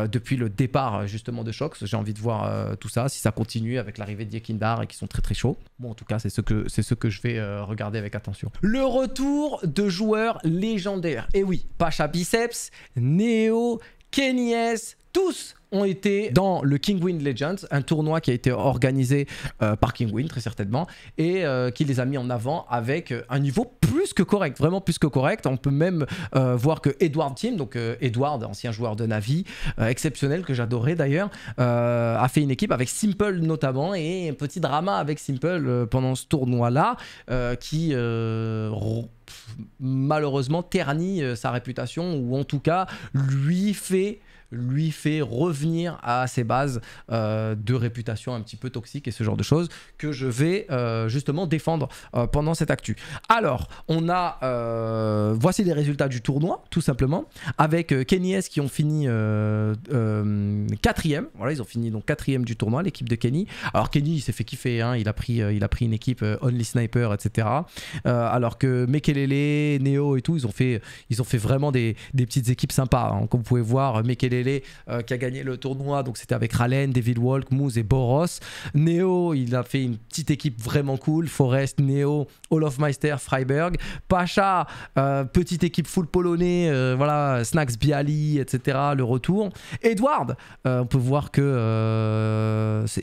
depuis le départ euh, justement de Shox. J'ai envie de voir euh, tout ça, si ça continue avec l'arrivée de Yekindar et qui sont très très chauds. Bon, en tout cas, c'est ce que, ce que je vais euh, regarder avec attention. Le retour de joueurs légendaires. Et eh oui, Pacha Biceps, Neo, Kenny tous ont été dans le King Win Legends, un tournoi qui a été organisé euh, par King Win très certainement, et euh, qui les a mis en avant avec euh, un niveau plus que correct, vraiment plus que correct. On peut même voir que Edward Team, donc Edward, ancien joueur de Navi, exceptionnel que j'adorais d'ailleurs, a fait une équipe avec Simple notamment, et un petit drama avec Simple pendant ce tournoi-là, qui malheureusement ternit sa réputation, ou en tout cas lui fait lui fait revenir à ses bases euh, de réputation un petit peu toxique et ce genre de choses que je vais euh, justement défendre euh, pendant cette actu. Alors, on a voici les résultats du tournoi tout simplement avec Kenny S qui ont fini quatrième. Voilà, ils ont fini donc quatrième du tournoi l'équipe de Kenny. Alors Kenny, il s'est fait kiffer, hein, il a pris il a pris une équipe Only Sniper, etc. alors que Mekelele, Neo et tout, ils ont fait ils ont fait vraiment des, petites équipes sympas. Hein. Comme vous pouvez voir, Mekelele euh, qui a gagné le tournoi. Donc c'était avec Ralen, David Walk, Moose et Boros. Neo, il a fait une petite équipe vraiment cool. Forest, Neo, Olofmeister, Freiberg. Pacha, euh, petite équipe full polonais. Euh, voilà, Snacks, Bialy, etc. Le retour. Edward, on peut voir que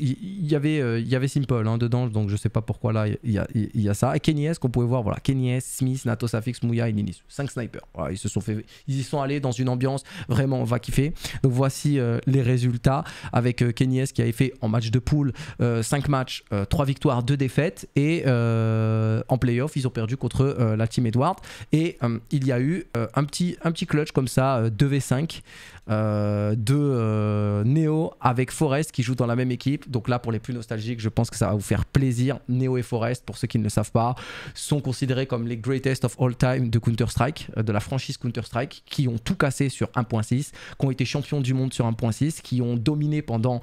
il y, avait, il y avait Simple hein, dedans. Donc je sais pas pourquoi là il y a, ça. Et Kenny S qu'on pouvait voir. Voilà, Kenny S, Smith, Natosafix, Afix Mouya et Ninis. cinq snipers. ils se sont fait, ils y sont allés dans une ambiance vraiment on va kiffer. Donc voici euh, les résultats avec euh, qui avait fait en match de poule 5 euh, matchs, 3 euh, victoires, 2 défaites et en playoff ils ont perdu contre la team Edward. Et il y a eu un, petit, un petit clutch comme ça, 2v5 euh, de euh, Neo avec Forest qui jouent dans la même équipe. Donc là, pour les plus nostalgiques, je pense que ça va vous faire plaisir. Neo et Forest, pour ceux qui ne le savent pas, sont considérés comme les greatest of all time de Counter-Strike, euh, de la franchise Counter-Strike, qui ont tout cassé sur 1.6, qui ont été champions du monde sur 1.6, qui ont dominé pendant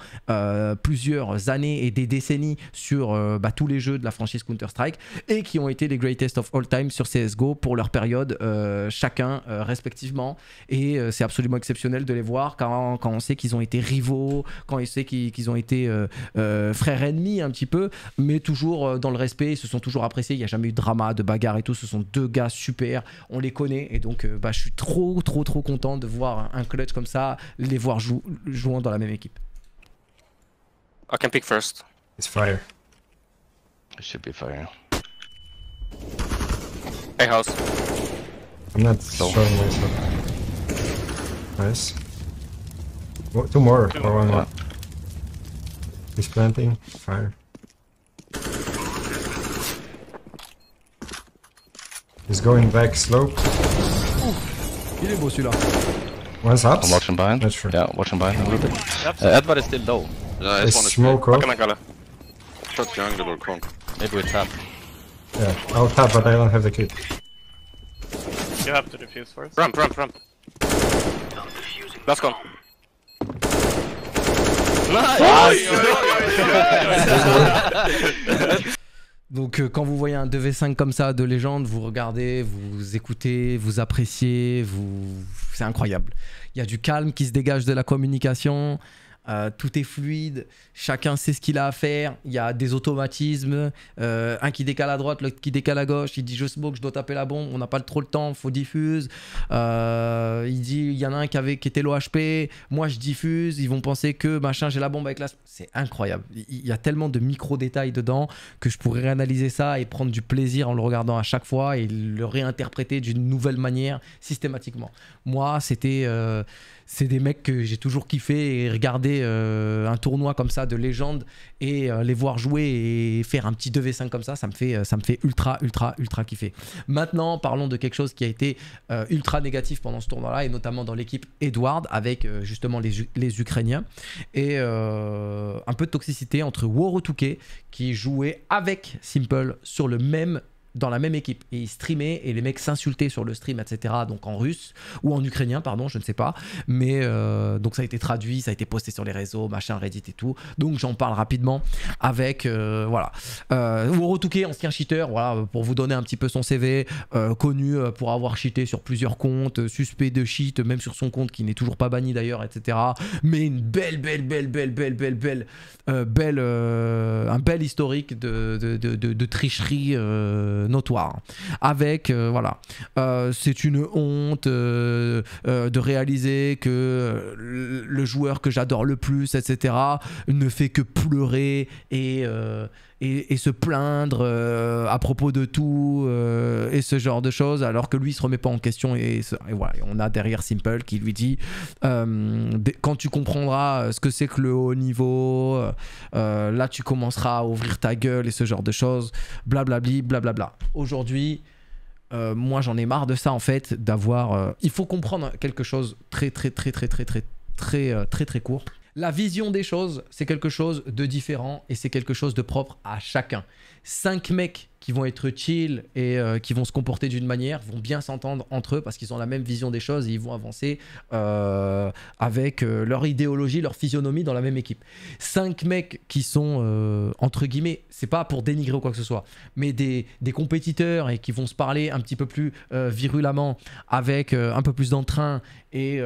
plusieurs années et des décennies sur bah, tous les jeux de la franchise Counter-Strike et qui ont été les greatest of all time sur CSGO pour leur période, chacun respectivement. Et c'est absolument exceptionnel de les voir quand, quand on sait qu'ils ont été rivaux, quand ils sait qu'ils ont été euh, euh, frères ennemis un petit peu, mais toujours euh, dans le respect, ils se sont toujours appréciés, il n'y a jamais eu de drama, de bagarre et tout, ce sont deux gars super, on les connaît, et donc bah, je suis trop trop trop content de voir un clutch comme ça, les voir jouer jouant dans la même équipe. I can pick first. It's fire. It should be fire. Hey, house. I'm not so. Nice. Two more, two or one more. He's planting. Fire. He's going back slope. Il est beau celui-là. One's up. I'm watching behind. Not sure. Yeah, watching behind a little bit. Uh, Edward is still low. Yeah, it's one is smoke off. Can I call Shot jungle or con. Maybe we tap. Yeah, I'll tap, but I don't have the kit. You have to defuse first. Ramp, ramp, ramp. Donc quand vous voyez un 2v5 comme ça de légende, vous regardez, vous écoutez, vous appréciez, vous... c'est incroyable. Il y a du calme qui se dégage de la communication, euh, tout est fluide, chacun sait ce qu'il a à faire, il y a des automatismes, euh, un qui décale à droite, l'autre qui décale à gauche, il dit je smoke, je dois taper la bombe, on n'a pas trop le temps, il faut diffuse, euh, il dit il y en a un qui, avait, qui était l'OHP, moi je diffuse, ils vont penser que machin j'ai la bombe avec la... C'est incroyable, il y a tellement de micro-détails dedans que je pourrais réanalyser ça et prendre du plaisir en le regardant à chaque fois et le réinterpréter d'une nouvelle manière systématiquement. Moi c'était c'est des mecs que j'ai toujours kiffé et regarder euh, un tournoi comme ça de légende et euh, les voir jouer et faire un petit 2v5 comme ça, ça me fait, euh, ça me fait ultra, ultra, ultra kiffer. Maintenant, parlons de quelque chose qui a été ultra négatif pendant ce tournoi-là et notamment dans l'équipe Edward avec justement les, Ukrainiens et un peu de toxicité entre Warotuke qui jouait avec Simple sur le même dans la même équipe. Et ils streamaient et les mecs s'insultaient sur le stream, etc. Donc en russe ou en ukrainien, pardon, je ne sais pas. Mais euh, donc ça a été traduit, ça a été posté sur les réseaux, machin, Reddit et tout. Donc j'en parle rapidement avec, euh, voilà. Euh, ancien cheater, voilà, pour vous donner un petit peu son CV, euh, connu pour avoir cheaté sur plusieurs comptes, suspect de cheat, même sur son compte qui n'est toujours pas banni d'ailleurs, etc. Mais une belle, belle, belle, belle, belle, belle, belle, belle, un bel historique de, de, de, de tricherie notoire. Avec, euh, voilà, euh, c'est une honte euh, de réaliser que le joueur que j'adore le plus, etc., ne fait que pleurer et et, se plaindre euh, à propos de tout euh, et ce genre de choses, alors que lui il se remet pas en question. Et, voilà, on a derrière Simple qui lui dit euh, quand tu comprendras ce que c'est que le haut niveau, là tu commenceras à ouvrir ta gueule et ce genre de choses, blablabli, blablabla. Aujourd'hui, moi j'en ai marre de ça en fait, d'avoir... Il faut comprendre quelque chose très très très très très très très très très, très court. La vision des choses, c'est quelque chose de différent et c'est quelque chose de propre à chacun. Cinq mecs qui vont être chill et euh, qui vont se comporter d'une manière, vont bien s'entendre entre eux parce qu'ils ont la même vision des choses et ils vont avancer euh, avec euh, leur idéologie, leur physionomie dans la même équipe. Cinq mecs qui sont, entre guillemets, c'est pas pour dénigrer ou quoi que ce soit, mais des, des compétiteurs et qui vont se parler un petit peu plus virulemment, avec un peu plus d'entrain et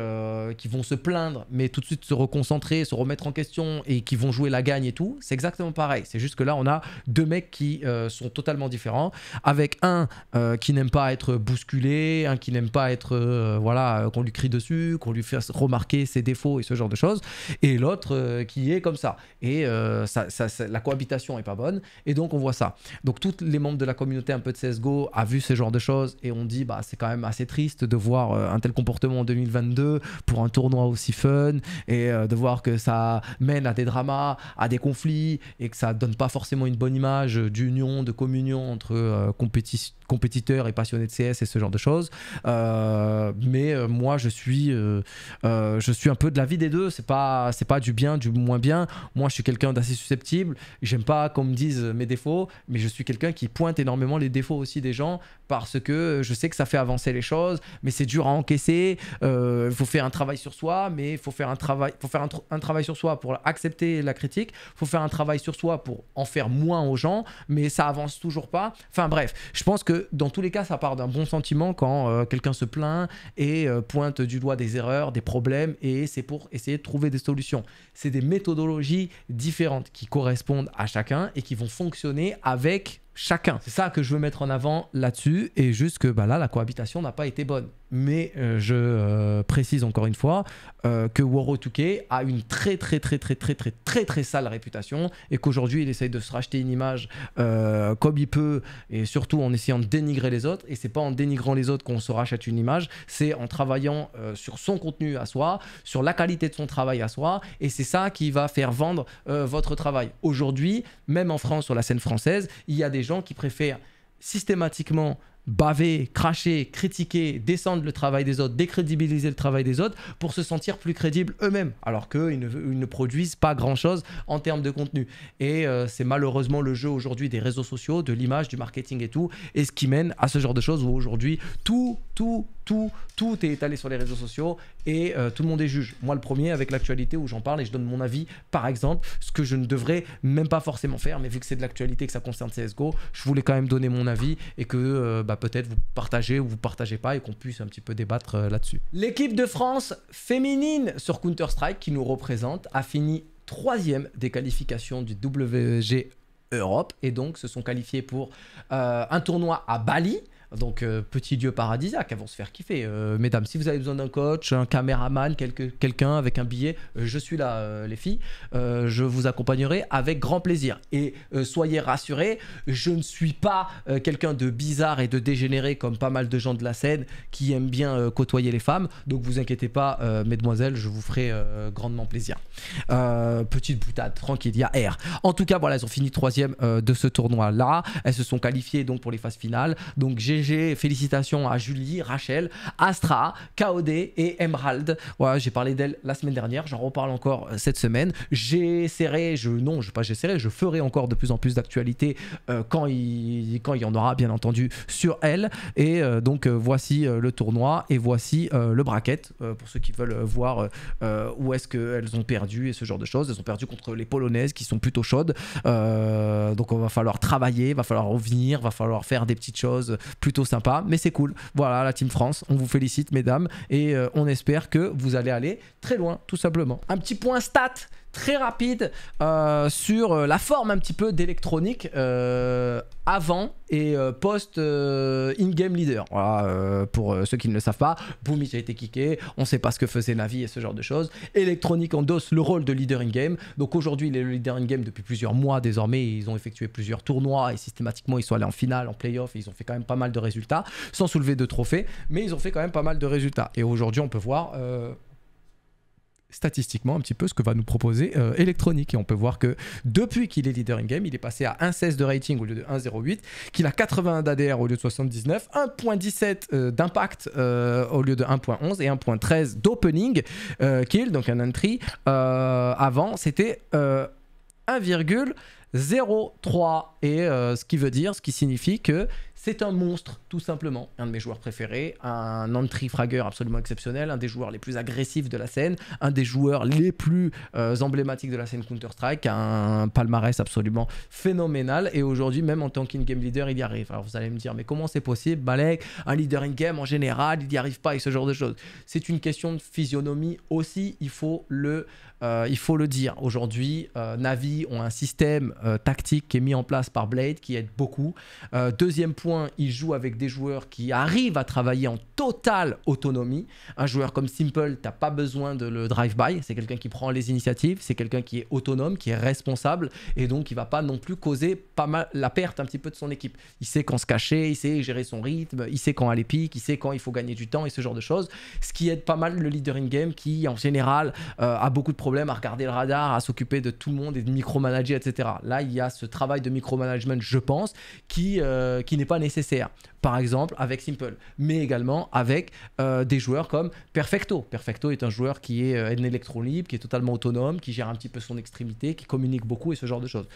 qui vont se plaindre, mais tout de suite se reconcentrer, se remettre en question et qui vont jouer la gagne et tout, c'est exactement pareil. C'est juste que là, on a deux mecs qui sont totalement différents, avec un euh, qui n'aime pas être bousculé, un qui n'aime pas être, euh, voilà, euh, qu'on lui crie dessus, qu'on lui fasse remarquer ses défauts et ce genre de choses, et l'autre qui est comme ça. Et ça, la cohabitation est pas bonne, et donc on voit ça. Donc tous les membres de la communauté un peu de CSGO a vu ce genre de choses, et on dit, bah c'est quand même assez triste de voir un tel comportement en 2022 pour un tournoi aussi fun, et de voir que ça mène à des dramas, à des conflits, et que ça donne pas forcément une bonne image d'union, de communion entre euh, compétition compétiteur et passionné de CS et ce genre de choses. Euh, mais euh, moi, je suis, euh, je suis un peu de la vie des deux. C'est pas, c'est pas du bien, du moins bien. Moi, je suis quelqu'un d'assez susceptible. J'aime pas qu'on me dise mes défauts, mais je suis quelqu'un qui pointe énormément les défauts aussi des gens parce que je sais que ça fait avancer les choses, mais c'est dur à encaisser. Il faut faire un travail sur soi, mais il faut faire un travail, faut faire un, travail sur soi pour accepter la critique. Il faut faire un travail sur soi pour en faire moins aux gens, mais ça avance toujours pas. Enfin bref, je pense que dans tous les cas, ça part d'un bon sentiment quand euh, quelqu'un se plaint et euh, pointe du doigt des erreurs, des problèmes, et c'est pour essayer de trouver des solutions. C'est des méthodologies différentes qui correspondent à chacun et qui vont fonctionner avec chacun. C'est ça que je veux mettre en avant là-dessus, et juste que bah là, la cohabitation n'a pas été bonne mais euh, je euh, précise encore une fois euh, que Warotuke a une très très très très très très très très sale réputation et qu'aujourd'hui il essaye de se racheter une image comme il peut et surtout en essayant de dénigrer les autres et c'est pas en dénigrant les autres qu'on se rachète une image, c'est en travaillant sur son contenu à soi, sur la qualité de son travail à soi et c'est ça qui va faire vendre votre travail. Aujourd'hui, même en France sur la scène française, il y a des gens qui préfèrent systématiquement baver, cracher, critiquer, descendre le travail des autres, décrédibiliser le travail des autres pour se sentir plus crédibles eux-mêmes, alors qu'ils ne, ils ne produisent pas grand-chose en termes de contenu. Et euh, c'est malheureusement le jeu aujourd'hui des réseaux sociaux, de l'image, du marketing et tout, et ce qui mène à ce genre de choses où aujourd'hui tout, tout, tout, tout est étalé sur les réseaux sociaux et euh, tout le monde est juge. Moi, le premier, avec l'actualité où j'en parle et je donne mon avis, par exemple, ce que je ne devrais même pas forcément faire, mais vu que c'est de l'actualité et que ça concerne CSGO, je voulais quand même donner mon avis et que euh, bah, peut-être vous partagez ou vous partagez pas et qu'on puisse un petit peu débattre euh, là-dessus. L'équipe de France féminine sur Counter-Strike qui nous représente a fini troisième des qualifications du WG Europe et donc se sont qualifiées pour un tournoi à Bali donc, euh, petit dieu paradisiaque, elles vont se faire kiffer. Euh, mesdames, si vous avez besoin d'un coach, un caméraman, quelqu'un avec un billet, euh, je suis là, les filles. je vous accompagnerai avec grand plaisir. Et soyez rassurés, je ne suis pas quelqu'un de bizarre et de dégénéré comme pas mal de gens de la scène qui aiment bien côtoyer les femmes. Donc, vous inquiétez pas, mesdemoiselles, je vous ferai grandement plaisir. petite boutade, tranquille, il y a R. En tout cas, voilà, elles ont fini troisième de ce tournoi-là. Elles se sont qualifiées donc pour les phases finales. Donc, j'ai félicitations à Julie, Rachel, Astra, KOD et Emerald. Voilà, j'ai parlé d'elle la semaine dernière, j'en reparle encore euh, cette semaine. j'essaierai, serré, je, non, je, pas j'essaierai, je ferai encore de plus en plus d'actualités euh, quand, il, quand il y en aura, bien entendu, sur elle. Et euh, donc, voici le tournoi et voici le bracket pour ceux qui veulent voir où est-ce qu'elles ont perdu et ce genre de choses. Elles ont perdu contre les Polonaises qui sont plutôt chaudes. donc, on va falloir travailler, va falloir revenir, va falloir faire des petites choses plus sympa, mais c'est cool. Voilà, la Team France, on vous félicite, mesdames, et euh, on espère que vous allez aller très loin, tout simplement. Un petit point stat très rapide euh, sur euh, la forme un petit peu d'électronique euh, avant et post in-game leader. pour ceux qui ne le savent pas, Boom il a été kické, on ne sait pas ce que faisait Navi et ce genre de choses. Electronic endosse le rôle de leader in-game. Donc aujourd'hui, il est le leader in-game depuis plusieurs mois désormais. Ils ont effectué plusieurs tournois et systématiquement, ils sont allés en finale, en playoff. ils ont fait quand même pas mal de résultats, sans soulever de trophées, mais ils ont fait quand même pas mal de résultats. Et aujourd'hui, on peut voir statistiquement un petit peu ce que va nous proposer électronique Electronic. Et on peut voir que depuis qu'il est leader in-game, il est passé à 1,16 de rating au lieu de 1,08, qu'il a 80 d'ADR au lieu de 79, 1,17 euh, d'impact euh, au lieu de 1,11 et 1,13 d'opening euh, kill, donc un entry. avant, c'était 1, 0-3. Et euh, ce qui veut dire, ce qui signifie que c'est un monstre, tout simplement. Un de mes joueurs préférés, un entry fragger absolument exceptionnel, un des joueurs les plus agressifs de la scène, un des joueurs les plus euh, emblématiques de la scène Counter-Strike, un palmarès absolument phénoménal. Et aujourd'hui, même en tant qu'in-game leader, il y arrive. Alors vous allez me dire, mais comment c'est possible, Balek, un leader in-game en général, il n'y arrive pas et ce genre de choses. C'est une question de physionomie aussi, il faut le euh, il faut le dire, aujourd'hui, euh, Navi ont un système euh, tactique qui est mis en place par Blade qui aide beaucoup. deuxième point, ils jouent avec des joueurs qui arrivent à travailler en totale autonomie. Un joueur comme Simple, t'as pas besoin de le drive-by, c'est quelqu'un qui prend les initiatives, c'est quelqu'un qui est autonome, qui est responsable et donc il va pas non plus causer pas mal la perte un petit peu de son équipe. Il sait quand se cacher, il sait gérer son rythme, il sait quand aller pique, il sait quand il faut gagner du temps et ce genre de choses, ce qui aide pas mal le leader in game qui en général a beaucoup de problèmes à regarder le radar, à s'occuper de tout le monde et de micromanager, etc. Là, il y a ce travail de micromanagement, je pense, qui, euh, qui n'est pas nécessaire. Par exemple, avec Simple, mais également avec euh, des joueurs comme Perfecto. Perfecto est un joueur qui est euh, un électron libre, qui est totalement autonome, qui gère un petit peu son extrémité, qui communique beaucoup et ce genre de choses.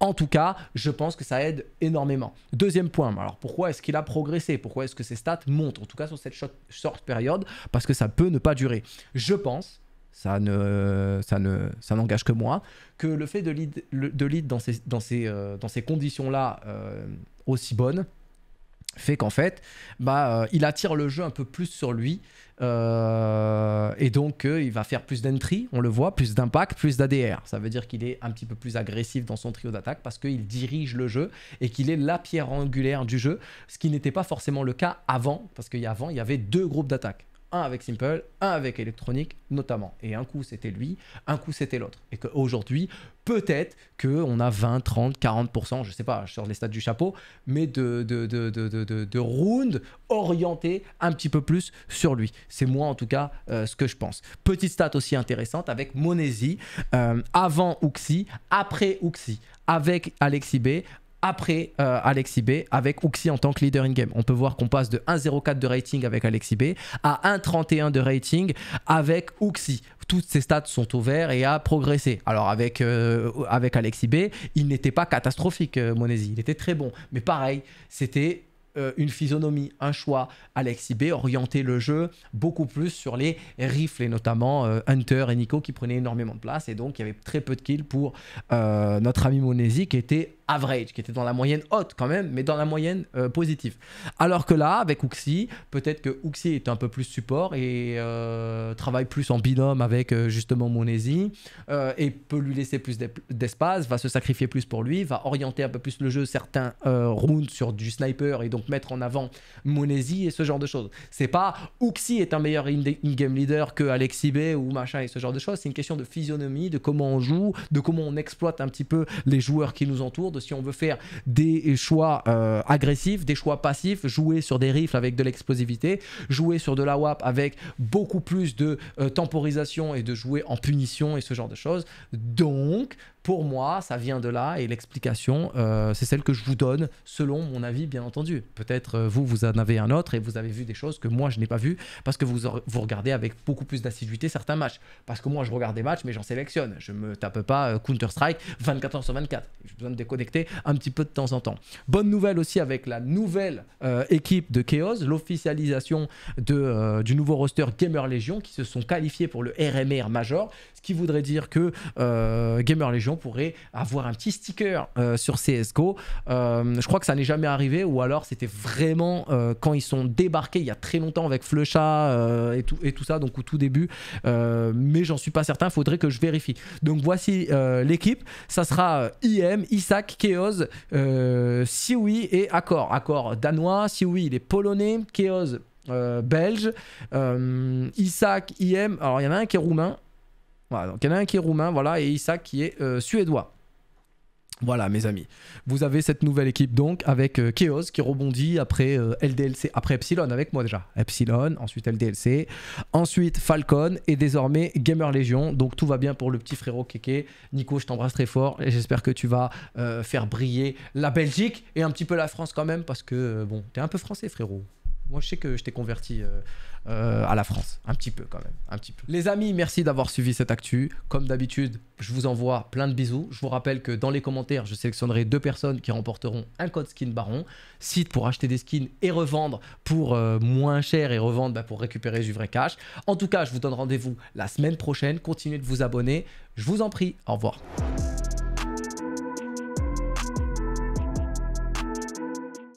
En tout cas, je pense que ça aide énormément. Deuxième point, alors pourquoi est-ce qu'il a progressé Pourquoi est-ce que ses stats montent En tout cas sur cette short, période, parce que ça peut ne pas durer. Je pense ça ne, ça ne, ça n'engage que moi. Que le fait de lead, de dans ces, dans ces, euh, conditions-là euh, aussi bonnes fait qu'en fait, bah, euh, il attire le jeu un peu plus sur lui. et donc, il va faire plus d'entry, on le voit, plus d'impact, plus d'ADR. Ça veut dire qu'il est un petit peu plus agressif dans son trio d'attaque parce qu'il dirige le jeu et qu'il est la pierre angulaire du jeu, ce qui n'était pas forcément le cas avant, parce qu'avant, il y avait deux groupes d'attaque un avec Simple, un avec Electronic notamment. Et un coup c'était lui, un coup c'était l'autre. Et qu'aujourd'hui, peut-être qu'on a 20, 30, 40%, je sais pas, je sors les stats du chapeau, mais de, de, de, rounds orientés un petit peu plus sur lui. C'est moi en tout cas euh, ce que je pense. Petite stat aussi intéressante avec Monesi, euh, avant Ouxi, après Ouxi, avec Alexis B, après euh, B avec Uxie en tant que leader in-game. On peut voir qu'on passe de 1,04 de rating avec Alexis B à 1,31 de rating avec Ouxi. Toutes ses stats sont au et a progressé. Alors avec, euh, avec B, il n'était pas catastrophique, euh, Monesi. Il était très bon. Mais pareil, c'était euh, une physionomie, un choix. Alexi B orienter le jeu beaucoup plus sur les rifles et notamment euh, Hunter et Nico qui prenaient énormément de place et donc il y avait très peu de kills pour euh, notre ami Monesi qui était average, qui était dans la moyenne haute quand même, mais dans la moyenne positive. Alors que là, avec Ouxi peut-être que Ouxi est un peu plus support et travaille plus en binôme avec justement Monesi et peut lui laisser plus d'espace, va se sacrifier plus pour lui, va orienter un peu plus le jeu certains rounds sur du sniper et donc mettre en avant Monesi et ce genre de choses. C'est pas Ouxi est un meilleur in-game leader que Alexis B ou machin et ce genre de choses. C'est une question de physionomie, de comment on joue, de comment on exploite un petit peu les joueurs qui nous entourent, de si on veut faire des choix euh, agressifs, des choix passifs, jouer sur des rifles avec de l'explosivité, jouer sur de la WAP avec beaucoup plus de euh, temporisation et de jouer en punition et ce genre de choses. Donc, pour moi, ça vient de là et l'explication, euh, c'est celle que je vous donne selon mon avis, bien entendu. Peut-être euh, vous, vous en avez un autre et vous avez vu des choses que moi, je n'ai pas vues parce que vous, vous regardez avec beaucoup plus d'assiduité certains matchs. Parce que moi, je regarde des matchs, mais j'en sélectionne. Je ne me tape pas euh, Counter-Strike 24 h sur 24. J'ai besoin de déconnecter un petit peu de temps en temps. Bonne nouvelle aussi avec la nouvelle équipe de Chaos, l'officialisation du nouveau roster Gamer Legion qui se sont qualifiés pour le RMR Major, ce qui voudrait dire que Gamer Legion pourrait avoir un petit sticker euh, sur CSGO. Euh, je crois que ça n'est jamais arrivé, ou alors c'était vraiment euh, quand ils sont débarqués il y a très longtemps avec Flecha et, tout, et tout ça, donc au tout début. mais j'en suis pas certain, faudrait que je vérifie. Donc voici l'équipe. Ça sera IM, Isaac, Kéoz, Sioui et Accor. Accor danois, Sioui il est polonais, Chaos belge, Isaac, IM, alors il y en a un qui est roumain, voilà, donc il y en a un qui est roumain, voilà, et Isaac qui est euh, suédois. Voilà, mes amis. Vous avez cette nouvelle équipe donc avec euh, Chaos qui rebondit après euh, LDLC, après Epsilon avec moi déjà. Epsilon, ensuite LDLC, ensuite Falcon et désormais Gamer Legion. Donc tout va bien pour le petit frérot Keke. Nico, je t'embrasse très fort et j'espère que tu vas faire briller la Belgique et un petit peu la France quand même parce que bon, t'es un peu français frérot. Moi je sais que je t'ai converti euh, à la France. Un petit peu quand même. Un petit peu. Les amis, merci d'avoir suivi cette actu. Comme d'habitude, je vous envoie plein de bisous. Je vous rappelle que dans les commentaires, je sélectionnerai deux personnes qui remporteront un code skin baron. Site pour acheter des skins et revendre pour euh, moins cher et revendre bah, pour récupérer du vrai cash. En tout cas, je vous donne rendez-vous la semaine prochaine. Continuez de vous abonner. Je vous en prie. Au revoir.